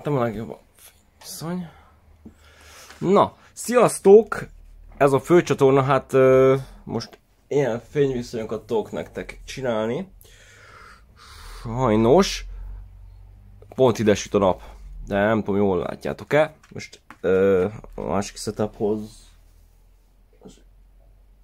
találtam a legjobb. Viszony. Na, sziasztok! Ez a főcsatorna, hát ö, most ilyen fényviszonyokat tudok nektek csinálni. Sajnos. Pont ide süt a nap. De nem tudom, jól látjátok-e. Most ö, a másik setuphoz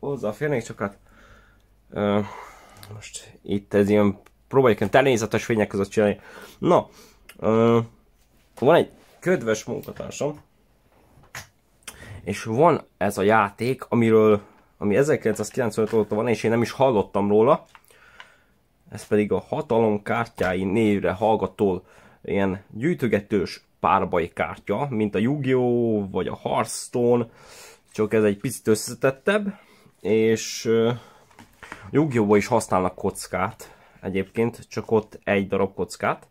hozzáférnék, csak hát ö, most itt ez ilyen próbáljuk ilyen természetes fények között csinálni. Na, ö, van egy kedves munkatársam, és van ez a játék, amiről, ami 1995 óta van, és én nem is hallottam róla, ez pedig a hatalom kártyái névre hallgató ilyen gyűjtögetős kártya, mint a Yu-Gi-Oh! vagy a Hearthstone, csak ez egy picit összetettebb, és Yu-Gi-Oh! is használnak kockát egyébként, csak ott egy darab kockát,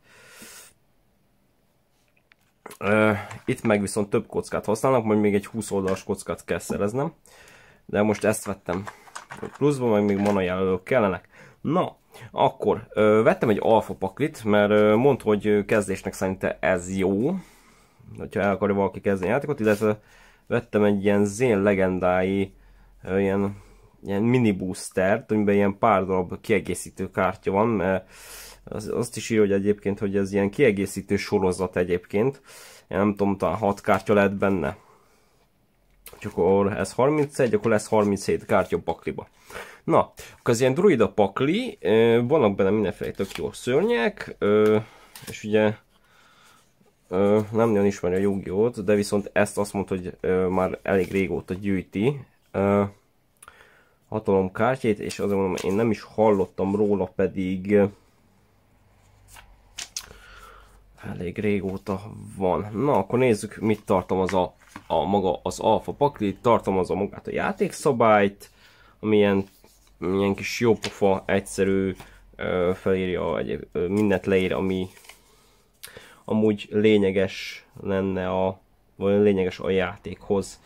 itt meg viszont több kockát használnak, majd még egy 20 oldalas kockát kell szereznem. De most ezt vettem. Pluszban meg még mana jelölők kellenek. Na, akkor vettem egy alfa paklit, mert mond, hogy kezdésnek szerinte ez jó. Hogyha el akarja valaki kezdeni játékot, illetve vettem egy ilyen zén legendái ilyen, ilyen mini boostert, amiben ilyen pár darab kiegészítő kártya van, mert az, azt is írja, hogy egyébként, hogy ez ilyen kiegészítő sorozat egyébként. Én nem tudom, talán 6 kártya lehet benne. Csak akkor ez 31, akkor lesz 37 kártya pakliba. Na, akkor az ilyen druida pakli, vannak benne mindenféle tök jó szörnyek, és ugye nem nagyon ismeri a jogiót, de viszont ezt azt mondta, hogy már elég régóta gyűjti kártyát, és azért mondom, én nem is hallottam róla, pedig elég régóta van. Na, akkor nézzük, mit tartalmaz a, a maga az alfa pakli. Tartalmazza magát a játékszabályt, amilyen milyen kis jópofa, egyszerű, felírja, egy, mindent leír, ami amúgy lényeges lenne a, vagy lényeges a játékhoz.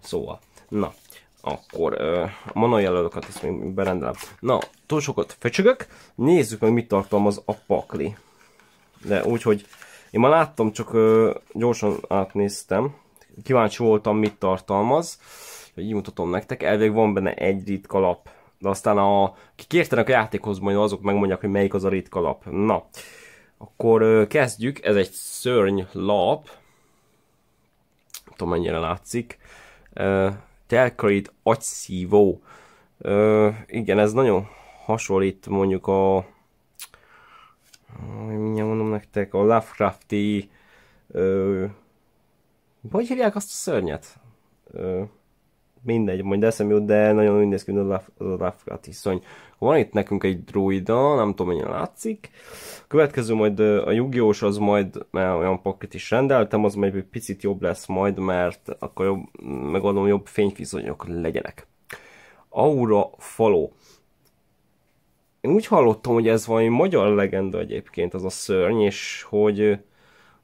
Szóval, na, akkor a mana jelölöket ezt még berendelem. Na, túl sokat fecsögök, nézzük meg mit tartalmaz a pakli de úgyhogy én már láttam, csak ö, gyorsan átnéztem. Kíváncsi voltam, mit tartalmaz. Így mutatom nektek. Elvég van benne egy ritka lap. De aztán a, ki kértenek a játékhoz, majd azok megmondják, hogy melyik az a ritka lap. Na, akkor ö, kezdjük. Ez egy szörny lap. Nem tudom, mennyire látszik. Ö, Telcrate agyszívó. Ö, igen, ez nagyon hasonlít mondjuk a mindjárt mondom nektek, a Lovecrafti ö, hogy hívják azt a szörnyet? Ö, mindegy, majd eszem jut, de nagyon úgy néz ki, mint a Lovecrafti szörny. Van itt nekünk egy druida, nem tudom, mennyire látszik. A következő majd a jugiós, az majd, mert olyan pakket is rendeltem, az majd egy picit jobb lesz majd, mert akkor jobb, megadom jobb fényfizonyok legyenek. Aura faló én úgy hallottam, hogy ez valami magyar legenda egyébként, az a szörny, és hogy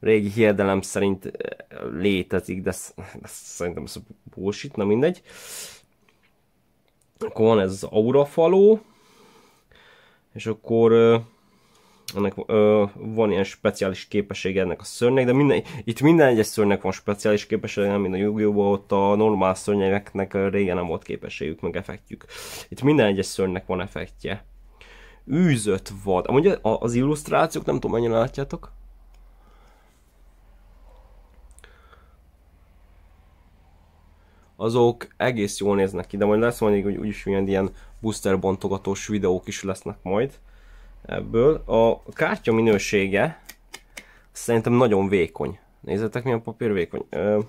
régi hiedelem szerint létezik, de, de szerintem ez bullshit, na mindegy. Akkor van ez az aurafaló, és akkor ennek ö, van ilyen speciális képessége ennek a szörnynek, de minden, itt minden egyes szörnynek van speciális képessége, nem minden jogjóban, ott a normál szörnyeknek régen nem volt képességük, meg effektjük. Itt minden egyes szörnynek van effektje űzött vad. Amúgy az illusztrációk, nem tudom, mennyire látjátok. azok egész jól néznek ki, de majd lesz mondjuk, hogy úgyis ilyen, booster bontogatós videók is lesznek majd ebből. A kártya minősége szerintem nagyon vékony. Nézzetek milyen papír vékony. Ö,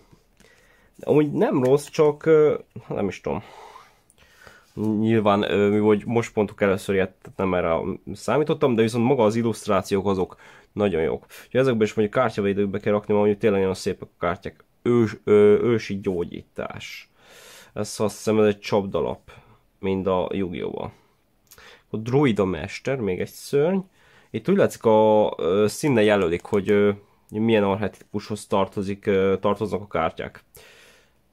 amúgy nem rossz, csak ö, nem is tudom. Nyilván, mi hogy most pontok először ilyet nem erre számítottam, de viszont maga az illusztrációk azok nagyon jók. Úgyhogy ezekben is mondjuk kártyavédőkbe kell rakni, mert tényleg nagyon szépek a kártyák. Ős, ö, ősi gyógyítás. Ez azt hiszem ez egy csapdalap, mind a yu A druida mester, még egy szörny. Itt úgy látszik a színe jelölik, hogy milyen arhetipushoz tartozik, tartoznak a kártyák.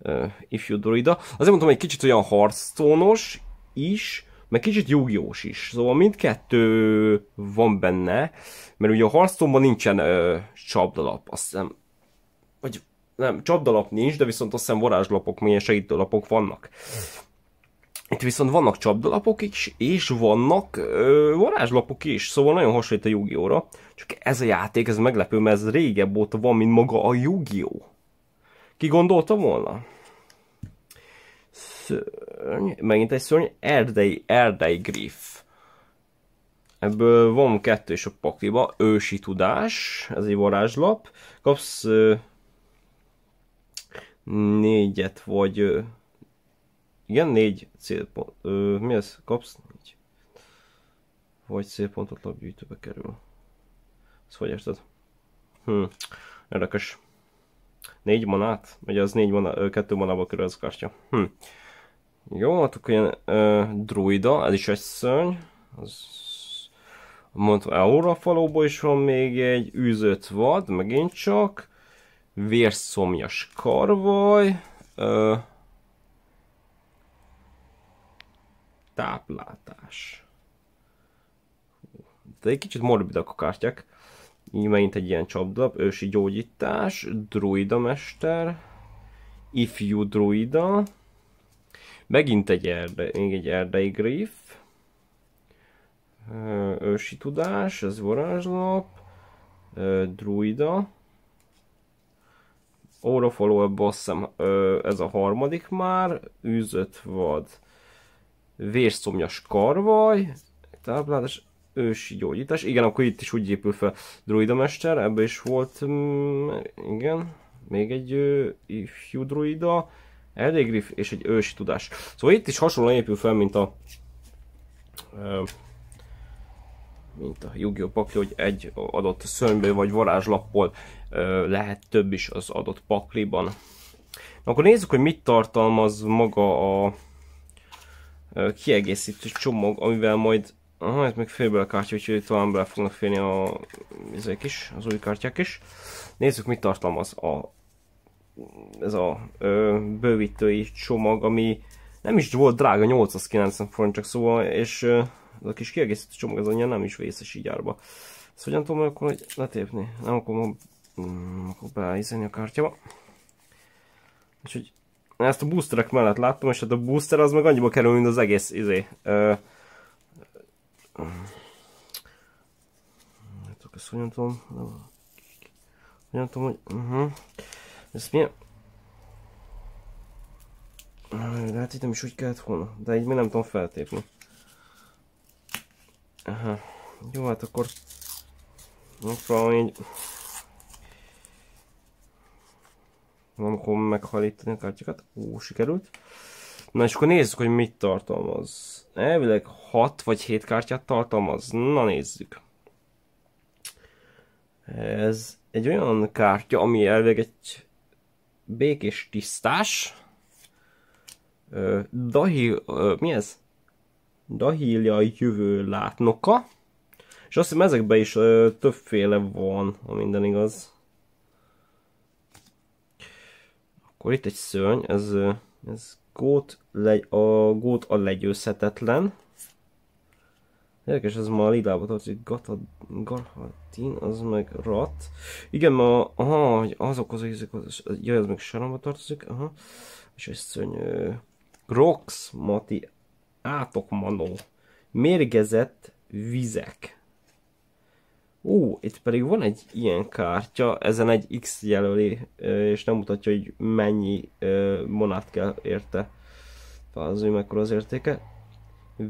Uh, ifjú druida. Azért mondom, egy kicsit olyan harctónos is, meg kicsit júgiós is. Szóval mindkettő van benne, mert ugye a harctónban nincsen uh, csapdalap, azt hiszem, vagy nem, csapdalap nincs, de viszont azt hiszem varázslapok, milyen segítőlapok vannak. Itt viszont vannak csapdalapok is, és vannak ö, varázslapok is, szóval nagyon hasonlít a yu gi Csak ez a játék, ez meglepő, mert ez régebb óta van, mint maga a yu gi -Oh! Ki gondolta volna? Szörny, megint egy szörny, erdei, erdei griff. Ebből van kettő is a pakliba, ősi tudás, ez egy varázslap. Kapsz ö, négyet, vagy ö, igen, négy célpont, ö, mi ez? Kapsz négy. Vagy célpontot lapgyűjtőbe kerül. Ezt hogy érted? Hm, érdekes. Négy manát, Vagy az négy moná, kettő manába körül az kártya. Hm. Jó, hát akkor ilyen ö, druida, ez is egy szörny. Az... Mondtam, Aura faluból is van még egy űzött vad, megint csak. Vérszomjas karvaj. Ö, táplátás. De egy kicsit morbidak a kártyák megint egy ilyen csapdalap, ősi gyógyítás, druida mester, ifjú druida, megint egy erde, még egy erdei griff, ősi tudás, ez varázslap, druida, Órafoló bosszem, ez a harmadik már, űzött vad, vérszomjas karvaj, táblát, ősi gyógyítás. Igen, akkor itt is úgy épül fel druidamester, ebbe is volt, mm, igen, még egy ö, ifjú druida, Eldégriff és egy ősi tudás. Szóval itt is hasonlóan épül fel, mint a ö, mint a Yu-Gi-Oh! pakli, hogy egy adott szörnyből vagy varázslappal ö, lehet több is az adott pakliban. Na akkor nézzük, hogy mit tartalmaz maga a kiegészítő csomag, amivel majd Aha, ez még félből kártya, úgyhogy talán bele fognak félni a ezek is, az új kártyák is. Nézzük, mit tartalmaz a, ez a ö, bővítői csomag, ami nem is volt drága, 890 forint csak szóval, és ö, ez a kis kiegészítő csomag az annyira nem is vészes így árba. Ezt hogyan tudom akkor hogy letépni? Nem akkor mm, akkor beállítani a kártyába. Úgyhogy ezt a boosterek mellett láttam, és hát a booster az meg annyiba kerül, mint az egész izé. Ö, hogy nem tudom, nem, nem tudom, hogy, uh mhm. -huh. ez milyen, de hát itt nem is úgy kellett volna, de így még nem tudom feltépni. Aha. Jó, hát akkor megpróbálom így valamikor meghalítani a kártyákat. Ó, sikerült. Na és akkor nézzük, hogy mit tartalmaz. Elvileg 6 vagy 7 kártyát tartalmaz. Na nézzük. Ez egy olyan kártya, ami elvég egy békés tisztás. dahi, mi ez? Dahília jövő látnoka. És azt hiszem ezekben is többféle van, ha minden igaz. Akkor itt egy szörny, ez, ez gót, legy, a gót a legyőzhetetlen. Érdekes, ez ma a Lidába tartozik, Gata, Garhatin, az meg Rat. Igen, ma, aha, hogy azokhoz, ezek az, jaj, az meg Saramba tartozik, aha. És ez szörnyű. Grox, Mati, átokmanó. Mérgezett vizek. Ó, itt pedig van egy ilyen kártya, ezen egy X jelöli, és nem mutatja, hogy mennyi monát kell érte. Az mekkora az értéke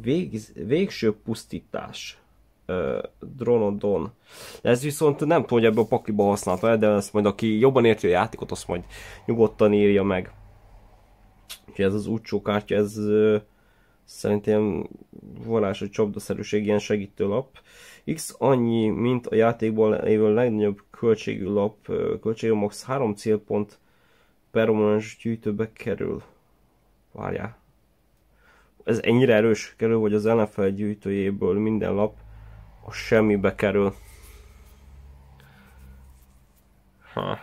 végz, végső pusztítás uh, Dronodon. Ez viszont nem tudom, hogy ebből a pakliba használta de ezt majd aki jobban érti a játékot, azt majd nyugodtan írja meg. Úgyhogy ez az úcsó kártya, ez szerintem vonás, hogy csapdaszerűség, ilyen lap. X annyi, mint a játékban lévő legnagyobb költségű lap, költségű max 3 célpont per gyűjtőbe kerül. Várjál ez ennyire erős kerül, hogy az NFL gyűjtőjéből minden lap a semmibe kerül. Ha.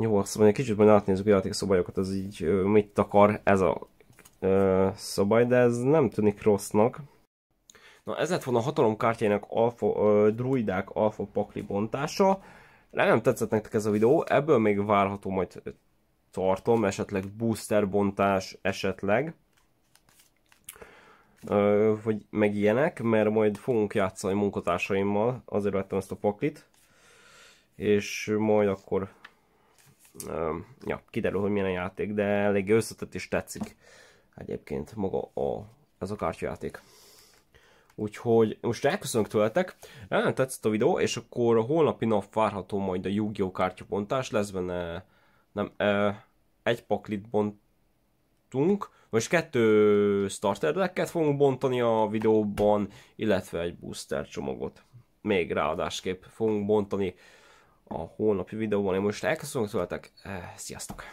Jó, azt mondja, kicsit majd átnézzük a játékszobályokat, az így mit akar ez a ö, szabály, de ez nem tűnik rossznak. Na ez lett volna a hatalomkártyának alfa, ö, druidák alfa pakli bontása. Le nem tetszett nektek ez a videó, ebből még várható majd tartom, esetleg booster bontás esetleg, Ö, hogy meg ilyenek, mert majd fogunk játszani munkatársaimmal, azért vettem ezt a paklit, és majd akkor ö, ja, kiderül, hogy milyen a játék, de elég összetett és tetszik egyébként maga a, ez a kártyajáték. Úgyhogy most elköszönök tőletek, nem tetszett a videó, és akkor a holnapi nap várható majd a Yu-Gi-Oh! kártyabontás, lesz benne, nem, e, egy paklit bontunk, most kettő starter decket fogunk bontani a videóban, illetve egy booster csomagot. Még ráadásképp fogunk bontani a holnapi videóban. Én most elköszönök tőletek, eh, sziasztok!